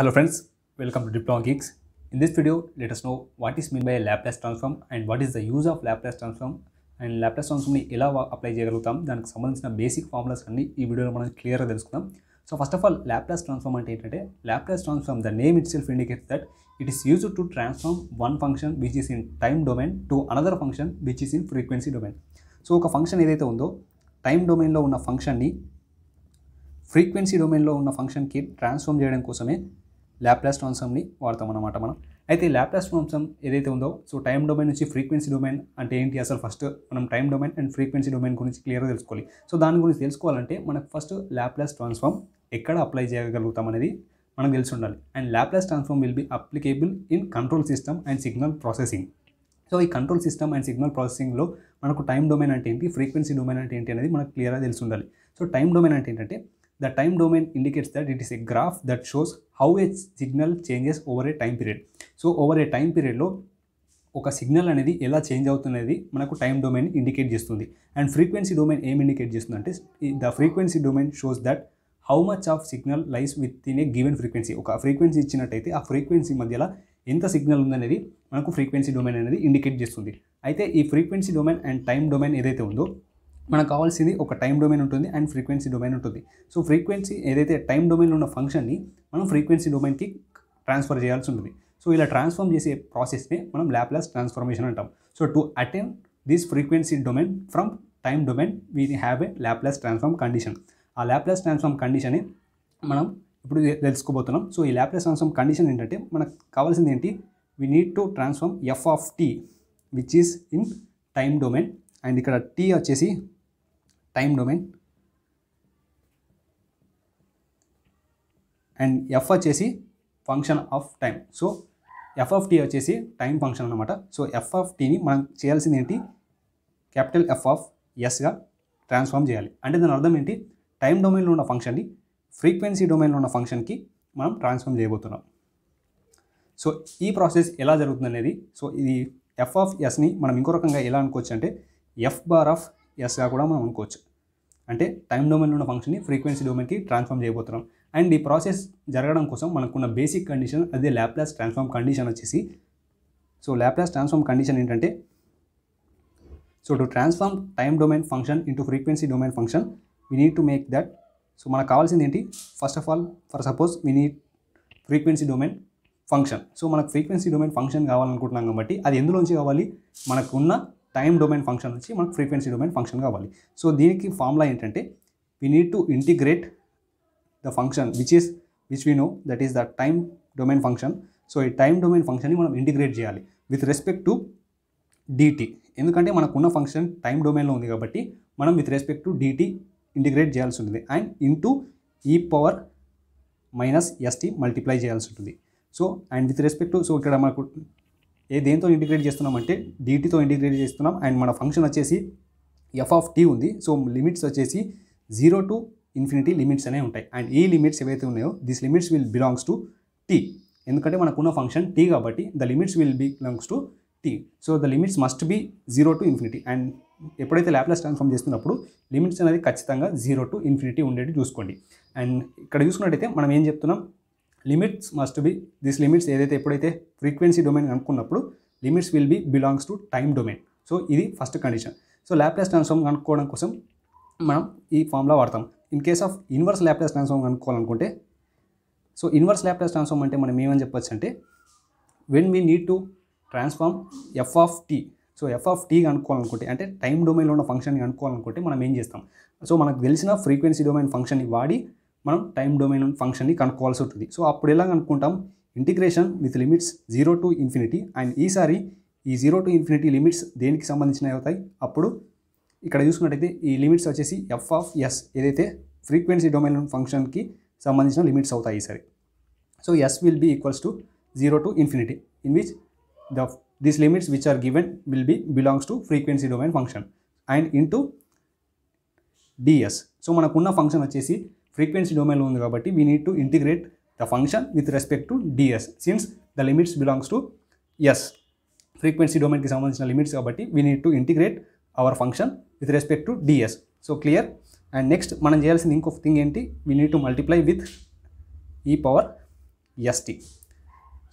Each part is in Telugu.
Hello friends welcome to Diplom Geeks. In this video, let us know what is meant by a Laplace transform and what is the use of Laplace and Laplace ట్రాన్స్ఫార్మ్ని ఎలా అప్లై చేయగలుగుతాం దానికి సంబంధించిన బేసిక్ ఫార్ములాస్ అన్ని ఈ వీడియోలో మనం క్లియర్గా తెలుసుకుందాం so first of all Laplace transform అంటే ఏంటంటే Laplace transform the name itself indicate that it is use to transform one function which is in time domain to another function which is in frequency domain so ఒక ఫంక్షన్ ఏదైతే ఉందో టైమ్ డొమైన్లో ఉన్న ఫంక్షన్ని ఫ్రీక్వెన్సీ డొమైన్లో ఉన్న ఫంక్షన్కి ట్రాన్స్ఫార్మ్ చేయడం కోసమే ల్యాప్లాస్ ట్రాన్స్ఫామ్ని వాడతాం అనమాట మనం అయితే ల్యాప్లాస్ ట్రాన్స్ఫామ్ ఏదైతే ఉందో సో టైం డొమైన్ నుంచి ఫ్రీక్వెన్సీ డొమైన్ అంటే ఏంటి అసలు ఫస్ట్ మనం time domain and frequency domain గురించి క్లియర్గా తెలుసుకోవాలి సో దాని గురించి తెలుసుకోవాలంటే మనకు ఫస్ట్ ల్యాప్లాస్ ట్రాన్స్ఫామ్ ఎక్కడ అప్లై చేయగలుగుతాం అనేది మనం తెలిసి ఉండాలి and Laplace transform will be applicable in control system and signal processing so ఈ కంట్రోల్ సిస్టమ్ అండ్ సిగ్నల్ ప్రాసెసింగ్లో మనకు టైం డొమైన్ అంటే ఏంటి ఫ్రీక్వెన్సీ డొమైన్ అంటే ఏంటి అనేది మనకు క్లియర్గా తెలిసి ఉండాలి సో టైం డొమైన్ అంటే ఏంటంటే the time domain indicates that it is a graph that shows how a signal changes over a time period. So over a time periodలో ఒక సిగ్నల్ అనేది ఎలా చేంజ్ అవుతున్నది మనకు టైం డొమైన్ ఇండికేట్ చేస్తుంది అండ్ ఫ్రీక్వెన్సీ డొమైన్ ఏం ఇండికేట్ చేస్తుంది అంటే the frequency domain shows that how much of signal lies within a given frequency ఒక ఫ్రీక్వెన్సీ ఇచ్చినట్టయితే ఆ ఫ్రీక్వెన్సీ మధ్యలో ఎంత సిగ్నల్ ఉందనేది మనకు ఫ్రీక్వెన్సీ డొమైన్ అనేది ఇండికేట్ చేస్తుంది అయితే ఈ frequency domain and time domain ఏదైతే ఉందో మనకు కావాల్సింది ఒక టైం డొమైన్ ఉంటుంది అండ్ ఫ్రీక్వెన్సీ డొమైన్ ఉంటుంది సో ఫ్రీక్వెన్సీ ఏదైతే టైం డొమైన్లో ఉన్న ఫంక్షన్ని మనం ఫ్రీక్వెన్సీ డొమైన్కి ట్రాన్స్ఫర్ చేయాల్సి ఉంటుంది సో ఇలా ట్రాన్స్ఫార్మ్ చేసే ప్రాసెస్ని మనం ల్యాప్లాస్ ట్రాన్స్ఫర్మేషన్ అంటాం so to attain this frequency domain from time domain we have a Laplace transform condition ఆ ల్యాప్లాస్ ట్రాన్స్ఫార్మ్ కండిషన్ని మనం ఇప్పుడు తెలుసుకోబోతున్నాం సో ఈ ల్యాప్లాస్ ట్రాన్స్ఫార్మ్ కండిషన్ ఏంటంటే మనకు కావాల్సింది ఏంటి we need to transform F of tea which is in time domain and ఇక్కడ టీ వచ్చేసి టైం డొమైన్ అండ్ ఎఫ్ వచ్చేసి function of time so F of tea వచ్చేసి టైం ఫంక్షన్ అనమాట సో ఎఫ్ ఆఫ్ టీని మనం చేయాల్సింది ఏంటి క్యాపిటల్ ఎఫ్ ఆఫ్ ఎస్గా ట్రాన్స్ఫామ్ చేయాలి అంటే దాని అర్థం ఏంటి టైం డొమైన్లో ఉన్న ఫంక్షన్ని ఫ్రీక్వెన్సీ డొమైన్లో ఉన్న ఫంక్షన్కి మనం ట్రాన్స్ఫామ్ చేయబోతున్నాం సో ఈ ప్రాసెస్ ఎలా జరుగుతుంది అనేది సో ఇది ఎఫ్ ఆఫ్ ఎస్ని మనం ఇంకో రకంగా ఎలా అనుకోవచ్చు అంటే ఎఫ్ బార్ ఆఫ్ ఎస్గా కూడా మనం అనుకోవచ్చు అంటే టైం డొమైన్లో ఉన్న ఫంక్షన్ని ఫ్రీక్వెన్సీ డొమైన్కి ట్రాన్స్ఫామ్ చేయబోతున్నాం అండ్ ఈ ప్రాసెస్ జరగడం కోసం మనకున్న బేసిక్ కండిషన్ అదే ల్యాప్లాస్ ట్రాన్స్ఫామ్ కండిషన్ వచ్చేసి సో ల్యాప్లాస్ ట్రాన్స్ఫామ్ కండిషన్ ఏంటంటే so to transform time domain function into frequency domain function we need to make that so మనకు కావాల్సింది ఏంటి first of all for suppose we need frequency domain function so మనకు ఫ్రీక్వెన్సీ డొమైన్ ఫంక్షన్ కావాలనుకుంటున్నాం కాబట్టి అది ఎందులోంచి కావాలి మనకున్న టైం డొమైన్ ఫంక్షన్ వచ్చి మనకు ఫ్రీక్వెన్సీ డొమైన్ ఫంక్షన్ కావాలి సో దీనికి ఫార్ములా ఏంటంటే we need to integrate the function which is which we know that is the time domain function so ఈ టైం డొమైన్ ఫంక్షన్ని మనం ఇంటిగ్రేట్ చేయాలి విత్ రెస్పెక్ట్ టు డీటీ ఎందుకంటే మనకున్న ఫంక్షన్ టైం డొమైన్లో ఉంది కాబట్టి మనం with respect to DT integrate చేయాల్సి ఉంటుంది అండ్ ఇంటూ ఈ పవర్ మైనస్ ఎస్టీ మల్టిప్లై చేయాల్సి ఉంటుంది so and with respect to so ఇక్కడ మనకు ఏ దేంతో ఇంటిగ్రేట్ చేస్తున్నామంటే డీటీతో ఇంటిగ్రేట్ చేస్తున్నాం అండ్ మన ఫంక్షన్ వచ్చేసి ఎఫ్ ఆఫ్ టీ ఉంది సో లిమిట్స్ వచ్చేసి జీరో టు ఇన్ఫినిటీ లిమిట్స్ అనే ఉంటాయి అండ్ ఈ లిమిట్స్ ఏవైతే ఉన్నాయో this limits will belongs to T ఎందుకంటే మనకున్న ఫంక్షన్ టీ కాబట్టి the limits will belongs to T so the limits must be zero to infinity and ఎప్పుడైతే ల్యాప్లెస్ ట్రాన్స్ఫామ్ చేస్తున్నప్పుడు లిమిట్స్ అనేది ఖచ్చితంగా జీరో టు ఇన్ఫినిటీ ఉండేది చూసుకోండి అండ్ ఇక్కడ చూసుకున్నట్టయితే మనం ఏం చెప్తున్నాం limits must be this limits ఏదైతే ఎప్పుడైతే ఫ్రీక్వెన్సీ డొమైన్ అనుకున్నప్పుడు limits will be belongs to time domain so ఇది first condition so Laplace transform కనుక్కోవడం కోసం మనం ఈ ఫామ్లో వాడతాం in case of inverse Laplace transform కనుక్కోవాలనుకుంటే సో ఇన్వర్స్ ల్యాప్లెస్ ట్రాన్స్ఫార్మ్ అంటే మనం ఏమని చెప్పొచ్చు అంటే when we need to transform F of T so F of T కనుక్కోవాలనుకుంటే అంటే టైం డొమైన్లో ఉన్న ఫంక్షన్ కనుక్కోవాలనుకుంటే మనం ఏం చేస్తాం సో మనకు తెలిసిన ఫ్రీక్వెన్సీ డొమైన్ ఫంక్షన్ని వాడి మనం టైం డొమైన్ ఫంక్షన్ని కనుక్కోవాల్సి ఉంటుంది సో అప్పుడు ఎలా కనుక్కుంటాం integration with limits zero to infinity and ఈసారి ఈ జీరో టు ఇన్ఫినిటీ లిమిట్స్ దేనికి సంబంధించినవి అవుతాయి అప్పుడు ఇక్కడ చూసుకున్నట్టయితే ఈ లిమిట్స్ వచ్చేసి ఎఫ్ ఆఫ్ ఎస్ ఏదైతే ఫ్రీక్వెన్సీ డొమైన్ ఫంక్షన్కి సంబంధించిన లిమిట్స్ అవుతాయి ఈసారి so S will be equals to zero to infinity in which the this limits which are given will be belongs to frequency domain function and into DS so మనకున్న ఫంక్షన్ వచ్చేసి ఫ్రీక్వెన్సీ డొమైన్లో ఉంది కాబట్టి we need to integrate the function with respect to DS since the limits belongs to S frequency డొమైన్కి సంబంధించిన లిమిట్స్ కాబట్టి we need to integrate our function with respect to ds so clear and next మనం చేయాల్సింది ఇంకొక థింగ్ ఏంటి we need to multiply with e power st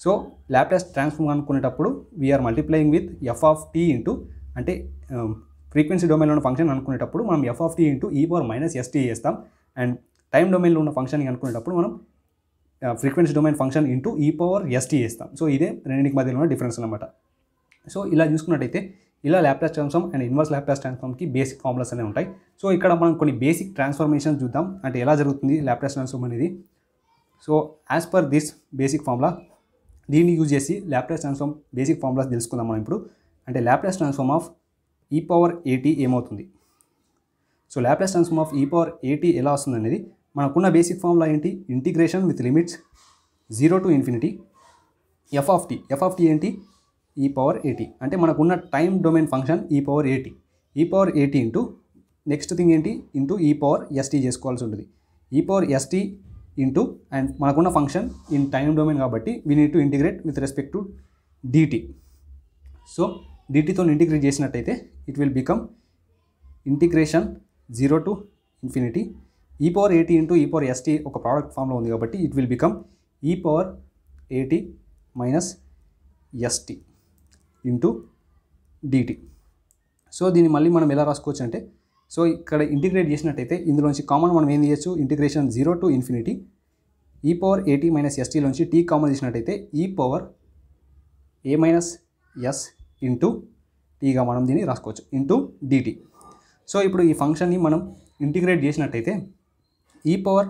so Laplace transform అనుకునేటప్పుడు we are multiplying with f of t into అంటే um, ఫ్రీక్వెన్సీ డొమైన్లో ఉన్న ఫంక్షన్ అనుకునేటప్పుడు మనం ఎఫ్ ఆఫ్ టీ ఇంటూ ఈ పవర్ మైనస్ ఎస్టీ చేస్తాం అండ్ టైం డొమైన్లో ఉన్న ఫంక్షన్ అనుకునేటప్పుడు మనం ఫ్రీక్వెన్సీ డొమైన్ ఫంక్షన్ ఇంటూ ఈ పవర్ ఎస్టీ చేస్తాం సో ఇదే రెండింటికి మధ్యలో ఉన్న డిఫరెన్స్ అనమాట సో ఇలా చూసుకున్నట్టయితే ఇలా Laplace transform and inverse Laplace ట్రాన్స్ఫార్మ్కి బేసిక్ ఫార్ములాస్ అనేవి ఉంటాయి సో ఇక్కడ మనం కొన్ని బేసిక్ ట్రాన్స్ఫర్మేషన్ చూద్దాం అంటే ఎలా జరుగుతుంది ల్యాప్లాస్ ట్రాన్స్ఫామ్ అనేది so as per this basic formula దీన్ని యూజ్ చేసి ల్యాప్లాస్ ట్రాన్స్ఫార్మ్ బేసిక్ ఫార్ములాస్ తెలుసుకుందాం మనం ఇప్పుడు అంటే Laplace transform of e power at ఏమవుతుంది so Laplace transform of e power at ఎలా వస్తుంది అనేది మనకున్న బేసిక్ ఫామ్లో ఏంటి integration with limits zero to infinity f of t f of t ఏంటి ఈ పవర్ ఏటీ అంటే మనకున్న time domain function e power at ఈ power at into next thing ఏంటి ఇంటూ ఈ పవర్ ఎస్టీ చేసుకోవాల్సి ఉంటుంది e power st into and మనకున్న ఫంక్షన్ ఇన్ టైం డొమైన్ కాబట్టి we need to integrate with respect to dt so డిటీతో ఇంటిగ్రేట్ చేసినట్టయితే it will become integration zero to infinity e power at into ఈ పవర్ ఎస్టీ ఒక ప్రోడక్ట్ ఫామ్లో ఉంది కాబట్టి it will become e power at minus st into dt so దీన్ని మళ్ళీ మనం ఎలా రాసుకోవచ్చు అంటే సో ఇక్కడ ఇంటిగ్రేట్ చేసినట్టయితే ఇందులోంచి కామన్ మనం ఏం చేయొచ్చు integration zero to infinity e power at minus ఎస్టీలోంచి టీ కామన్ చేసినట్టయితే e power a minus s into టీగా మనం దీన్ని రాసుకోవచ్చు ఇంటూ డిటీ సో ఇప్పుడు ఈ ఫంక్షన్ని మనం ఇంటిగ్రేట్ చేసినట్టయితే e power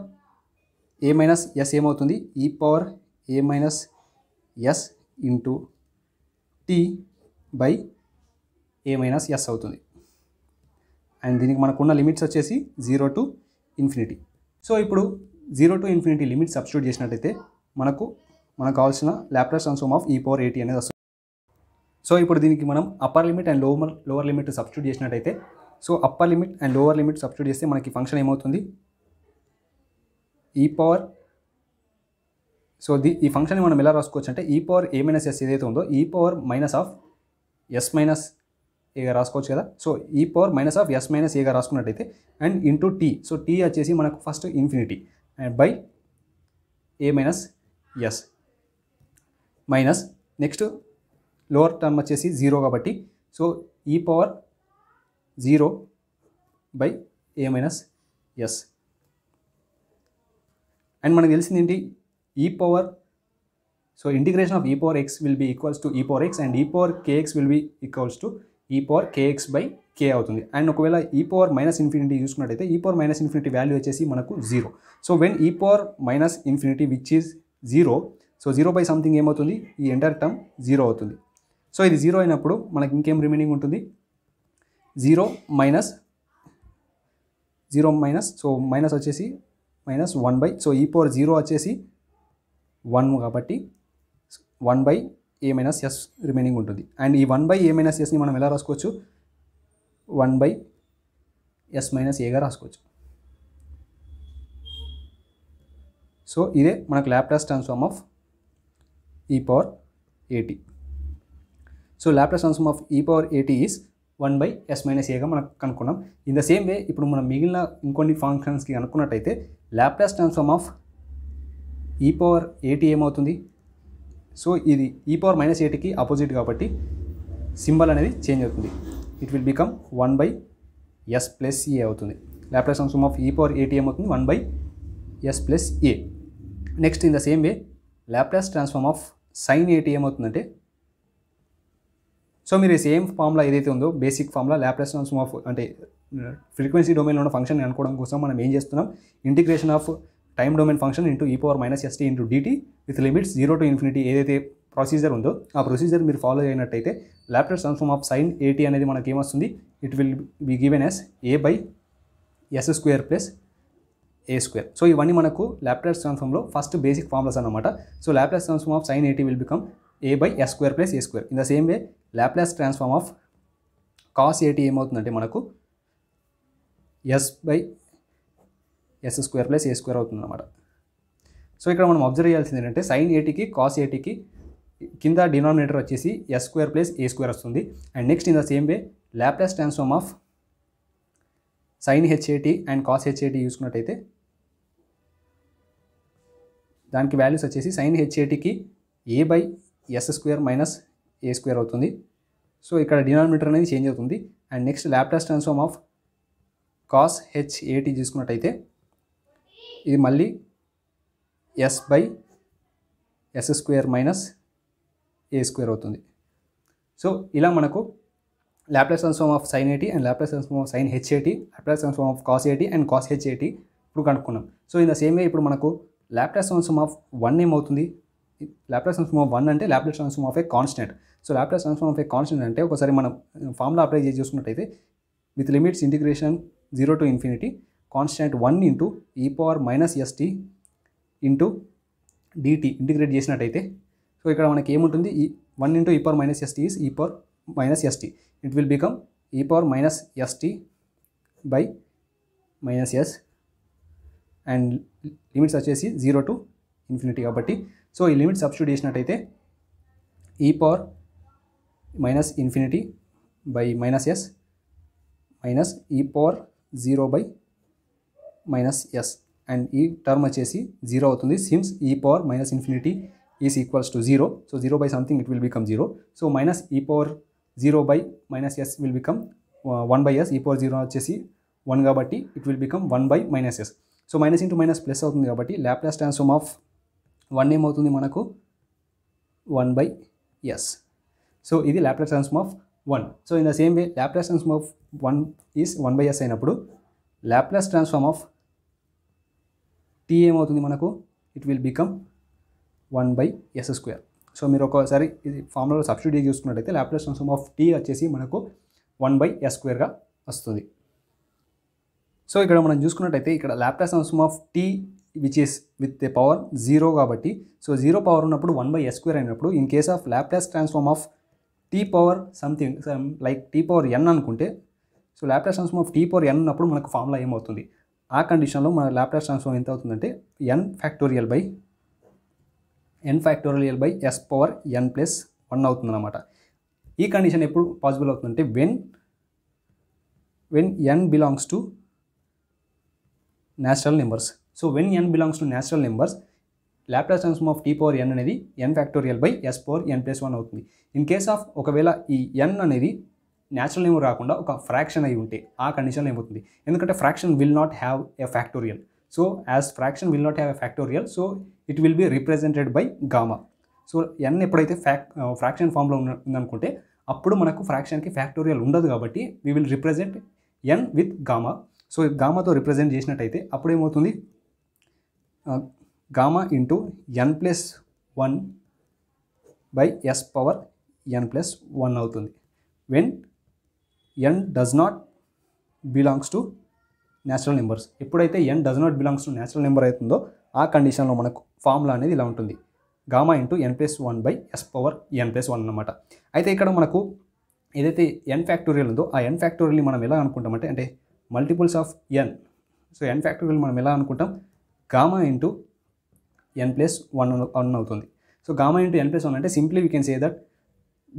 a minus s ఏమవుతుంది e power a minus s into t by a minus s అవుతుంది అండ్ దీనికి మనకున్న లిమిట్స్ వచ్చేసి జీరో టు ఇన్ఫినిటీ సో ఇప్పుడు zero to infinity limit substitute చేసినట్టయితే మనకు మనకు కావాల్సిన Laplace transform of e power at అనేది వస్తుంది సో ఇప్పుడు దీనికి మనం upper limit and lower lower limit substitute చేసినట్టయితే so upper limit and lower limit substitute చేస్తే మనకి ఫంక్షన్ ఏమవుతుంది E e power so the ఈ ఫంక్షన్ని మనం ఎలా రాసుకోవచ్చు అంటే ఈ పవర్ ఏ మైనస్ ఎస్ ఏదైతే ఉందో e power minus of s minus ఏగా రాసుకోవచ్చు కదా so e power minus of s minus ఏగా రాసుకున్నట్టయితే and into t so t వచ్చేసి మనకు first infinity and by a minus s minus next lower term వచ్చేసి జీరో కాబట్టి so e power zero by a minus s and మనకు తెలిసింది ఏంటి e power so integration of e power x will be equals to e power x and ఈ power kx will be equals to e power kx by k అవుతుంది అండ్ ఒకవేళ ఈ పవర్ మైనస్ ఇన్ఫినిటీ చూసుకున్నట్టయితే ఈ పవర్ మైనస్ ఇన్ఫినిటీ వాల్యూ వచ్చేసి మనకు zero so when e power minus infinity which is zero so zero by something ఏమవుతుంది ఈ ఎంటర్ టర్మ్ జీరో అవుతుంది సో ఇది జీరో అయినప్పుడు మనకి ఇంకేం రిమైనింగ్ ఉంటుంది zero minus zero minus so minus వచ్చేసి minus one by so e power zero వచ్చేసి వన్ కాబట్టి one by a minus s remaining ఉంటుంది అండ్ ఈ వన్ బై ఏ మైనస్ ఎస్ని మనం ఎలా రాసుకోవచ్చు వన్ బై ఎస్ మైనస్ ఏగా రాసుకోవచ్చు సో ఇదే మనకు Laplace transform of e power at so Laplace transform of e power at is one by s minus ఏగా మనం కనుక్కున్నాం ఇన్ ద సేమ్ వే ఇప్పుడు మనం మిగిలిన ఇంకొన్ని ఫంక్షన్స్కి కనుక్కున్నట్టయితే Laplace transform of e power at ఏమవుతుంది సో ఇది ఈ పవర్ మైనస్ ఏటీకి ఆపోజిట్ కాబట్టి సింబల్ అనేది చేంజ్ అవుతుంది it will become one by s plus a అవుతుంది Laplace transform of e power at ఏమవుతుంది one by s plus a next in the same way Laplace transform of sine at ఏమవుతుందంటే సో మీరు సేమ్ ఫామ్లా ఏదైతే ఉందో బేసిక్ ఫామ్లా ల్యాప్లెస్ ట్రాన్స్ఫామ్ ఆఫ్ అంటే ఫ్రీక్వెన్సీ డొమైన్లో ఉన్న ఫంక్షన్ అనుకోవడం కోసం మనం ఏం చేస్తున్నాం integration of time domain function into ఈ power minus st into dt with limits zero to infinity ఏదైతే ప్రొసీజర్ ఉందో ఆ ప్రొసీజర్ మీరు ఫాలో అయినట్టయితే ల్యాప్లెస్ ట్రాన్స్ఫామ్ ఆఫ్ సైన్ ఏటీ అనేది మనకి ఏమొస్తుంది it will be given s a by s square plus a square so ఇవన్నీ మనకు ల్యాప్లెస్ ట్రాన్స్ఫామ్లో ఫస్ట్ బేసిక్ ఫార్ములాస్ అనమాట so Laplace transform of sine at will become a by s square plus a square in the same way Laplace transform of cos at ఏమవుతుందంటే మనకు s by s square plus a square అవుతుందన్నమాట సో ఇక్కడ మనం అబ్జర్వ్ చేయాల్సింది ఏంటంటే సైన్ ఏటీకి కాస్ ఏటీకి కింద డినామినేటర్ వచ్చేసి s square plus a square వస్తుంది and next in the same way Laplace transform of sine h at and cos h at చూసుకున్నట్టయితే దానికి వాల్యూస్ వచ్చేసి సైన్ హెచ్ఏటీకి a by s square minus a square అవుతుంది సో ఇక్కడ డినామినేటర్ అనేది చేంజ్ అవుతుంది and next Laplace transform of cos h at తీసుకున్నట్టయితే ఇది మళ్ళీ s by s square minus a square అవుతుంది సో ఇలా మనకు ల్యాప్లాస్ ట్రాన్స్ఫామ్ ఆఫ్ సైన్ ఏటీ and Laplace transform of sine h at Laplace transform of cos at and cos h at ఇప్పుడు కనుక్కున్నాం సో ఇన్ సేమ్ వే ఇప్పుడు మనకు ల్యాప్లాస్ ట్రాన్స్ఫామ్ ఆఫ్ వన్ ఏమవుతుంది లాప్లాస్ ట్రాన్స్ఫామ్ ఆఫ్ వన్ అంటే Laplace transform of a constant so Laplace transform of a constant అంటే ఒకసారి మనం uh, ఫార్ములా అప్లై చేసి చూసుకున్నట్టయితే with limits integration zero to infinity constant one into e e power minus st into dt integrate చేసినట్టయితే సో ఇక్కడ మనకి ఏముంటుంది ఈ one into e e power minus st is e power minus st it will become e power minus st by minus s and limits వచ్చేసి జీరో టు ఇన్ఫినిటీ కాబట్టి సో ఈ లిమిట్ సబ్స్టిట్యూట్ చేసినట్టయితే e e e power minus infinity by minus s minus e power zero by minus s and ఈ టర్మ్ వచ్చేసి జీరో అవుతుంది since e power minus infinity is equals to zero so zero by something it will become zero so minus e power zero by minus s will become one by s e power zero వచ్చేసి వన్ కాబట్టి it will become one by minus s so minus into minus plus అవుతుంది కాబట్టి ల్యాప్లాస్ ట్రాన్స్ఫార్మ్ ఆఫ్ వన్ ఏమవుతుంది మనకు వన్ బై ఎస్ సో ఇది Laplace transform of one so in the same way Laplace transform of one is one by yes అయినప్పుడు ల్యాప్లెస్ ట్రాన్స్ఫార్మ్ ఆఫ్ టీ ఏమవుతుంది మనకు it will become one by s square so మీరు ఒకసారి ఇది ఫార్ములాలో సబ్సిడీ చూసుకున్నట్టయితే ల్యాప్లెస్ ట్రాన్స్ఫార్మ్ ఆఫ్ టీ వచ్చేసి మనకు వన్ బై ఎస్ స్క్వేర్గా వస్తుంది సో ఇక్కడ మనం చూసుకున్నట్టయితే ఇక్కడ Laplace transform of tea which is with a power zero కాబట్టి సో జీరో పవర్ ఉన్నప్పుడు వన్ బై ఎస్ స్క్వేర్ అయినప్పుడు in case of Laplace transform of t power something like t power n అనుకుంటే so Laplace transform of t power n ఉన్నప్పుడు మనకు ఫార్ములా ఏమవుతుంది ఆ కండిషన్లో మన ల్యాప్లాస్ ట్రాన్స్ఫార్మ్ ఎంత అవుతుందంటే n factorial by n factorial by s power n plus one అవుతుందన్నమాట ఈ కండిషన్ ఎప్పుడు పాసిబుల్ అవుతుందంటే when when n belongs to natural numbers so when n belongs to natural numbers Laplace transform of t power n అనేది n factorial by s power n plus one అవుతుంది ఇన్ కేస్ ఆఫ్ ఒకవేళ ఈ ఎన్ అనేది న్యాచురల్ నెంబర్ రాకుండా ఒక ఫ్రాక్షన్ అయి ఉంటే ఆ కండిషన్లో ఏమవుతుంది ఎందుకంటే fraction will not have a factorial so as fraction will not have a factorial so it will be represented by gamma so n ఎప్పుడైతే ఫ్యాక్ ఫ్రాక్షన్ ఫామ్లో ఉందనుకుంటే అప్పుడు మనకు ఫ్రాక్షన్కి ఫ్యాక్టోరియల్ ఉండదు కాబట్టి we will represent n with gamma so గామాతో రిప్రజెంట్ చేసినట్టయితే అప్పుడు ఏమవుతుంది gamma into n plus one by s power n plus one అవుతుంది when n does not belongs to natural numbers ఎప్పుడైతే n does not belongs to natural number అవుతుందో ఆ కండిషన్లో మనకు ఫార్ములా అనేది ఇలా ఉంటుంది gamma into n plus one by s power n plus one అనమాట అయితే ఇక్కడ మనకు ఏదైతే ఎన్ ఫ్యాక్టోరియల్ ఉందో ఆ ఎన్ ఫ్యాక్టోరియల్ని మనం ఎలా అనుకుంటామంటే అంటే multiples of n so n factorial మనం ఎలా అనుకుంటాం gamma into n plus one one అవుతుంది so gamma into n plus one అంటే simply we can say that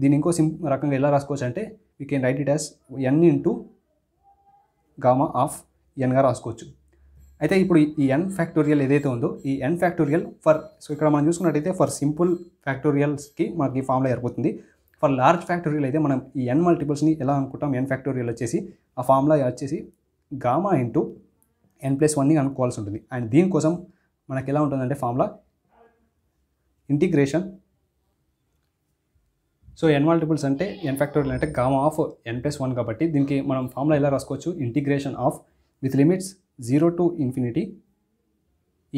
దీని ఇంకో సిం రకంగా ఎలా రాసుకోవచ్చు అంటే we can write it as n into gamma of ఎన్గా రాసుకోవచ్చు అయితే ఇప్పుడు ఈ ఎన్ ఫ్యాక్టోరియల్ ఏదైతే ఉందో ఈ ఎన్ ఫ్యాక్టోరియల్ ఫర్ సో ఇక్కడ మనం చూసుకున్నట్టయితే ఫర్ సింపుల్ ఫ్యాక్టోరియల్స్కి మనకి ఫామ్లో ఏర్పడుతుంది ఫర్ లార్జ్ ఫ్యాక్టోరియల్ అయితే మనం ఈ ఎన్ మల్టిపుల్స్ని ఎలా అనుకుంటాం ఎన్ ఫ్యాక్టోరియల్ వచ్చేసి ఆ ఫామ్లా వచ్చేసి గామా ఇంటూ ఎన్ ప్లస్ వన్ని అనుకోవాల్సి ఉంటుంది అండ్ దీనికోసం మనకి ఎలా ఉంటుందంటే formula integration so n multiples అంటే ఎన్ ఫ్యాక్టోరియల్ అంటే gamma of n plus one కాబట్టి దీనికి మనం ఫార్ములా ఎలా రాసుకోవచ్చు integration of with limits zero to infinity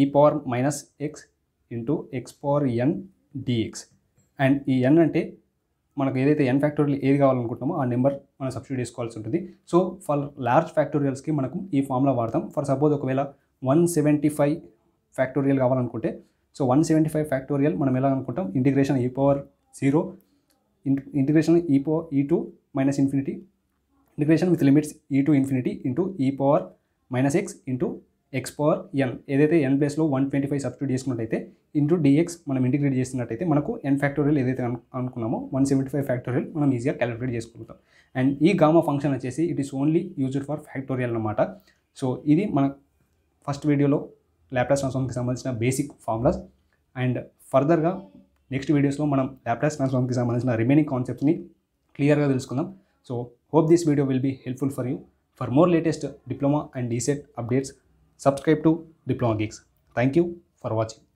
e power minus x into x power n dx and ఈ ఎన్ అంటే మనకు ఏదైతే ఎన్ ఫ్యాక్టోరియల్ ఏది కావాలనుకుంటున్నామో ఆ నెంబర్ మనం సబ్స్టిట్యూట్ చేసుకోవాల్సి ఉంటుంది సో ఫర్ లార్జ్ ఫ్యాక్టోరియల్స్కి మనకు ఈ ఫామ్లో వాడతాం ఫర్ సపోజ్ ఒకవేళ వన్ సెవెంటీ ఫైవ్ ఫ్యాక్టోరియల్ కావాలనుకుంటే so one seventy five factorial మనం ఎలా అనుకుంటాం ఇంటిగ్రేషన్ ఈ పవర్ జీరో ఇంటిగ్రేషన్ ఈ పో ఈ to minus infinity integration with limits ఈ టూ ఇన్ఫినిటీ ఇంటూ ఈ power minus x into x power n ఏదైతే ఎన్ ప్లేస్లో వన్ ట్వంటీ ఫైవ్ సబ్స్టిట్యూట్ చేసుకున్నట్టయితే ఇంటూ డిఎక్స్ మనం ఇంటిగ్రేట్ చేసినట్టయితే మనకు ఎన్ ఫ్యాక్టోరియల్ ఏదైతే అనుకున్నామో వన్ సెవెంటీ ఫైవ్ ఫ్యాక్టోరియల్ మనం ఈజీగా క్యాలిక్యులేట్ చేసుకోగలుగుతాం అండ్ ఈ గామా ఫంక్షన్ వచ్చేసి it is only used for factorial అనమాట సో ఇది మన ఫస్ట్ వీడియోలో ల్యాప్టాస్ ట్రాన్స్ఫార్మ్కి సంబంధించిన బేసిక్ ఫార్ములాస్ అండ్ ఫర్దర్గా నెక్స్ట్ వీడియోస్లో మనం ల్యాప్టాస్ ట్రాన్స్ఫార్మ్కి సంబంధించిన రిమైనింగ్ కాన్సెప్ట్స్ని క్లియర్గా తెలుసుకుందాం so hope this video will be helpful for you for more latest diploma and DCET updates subscribe to Diploma Geeks. Thank you for watching.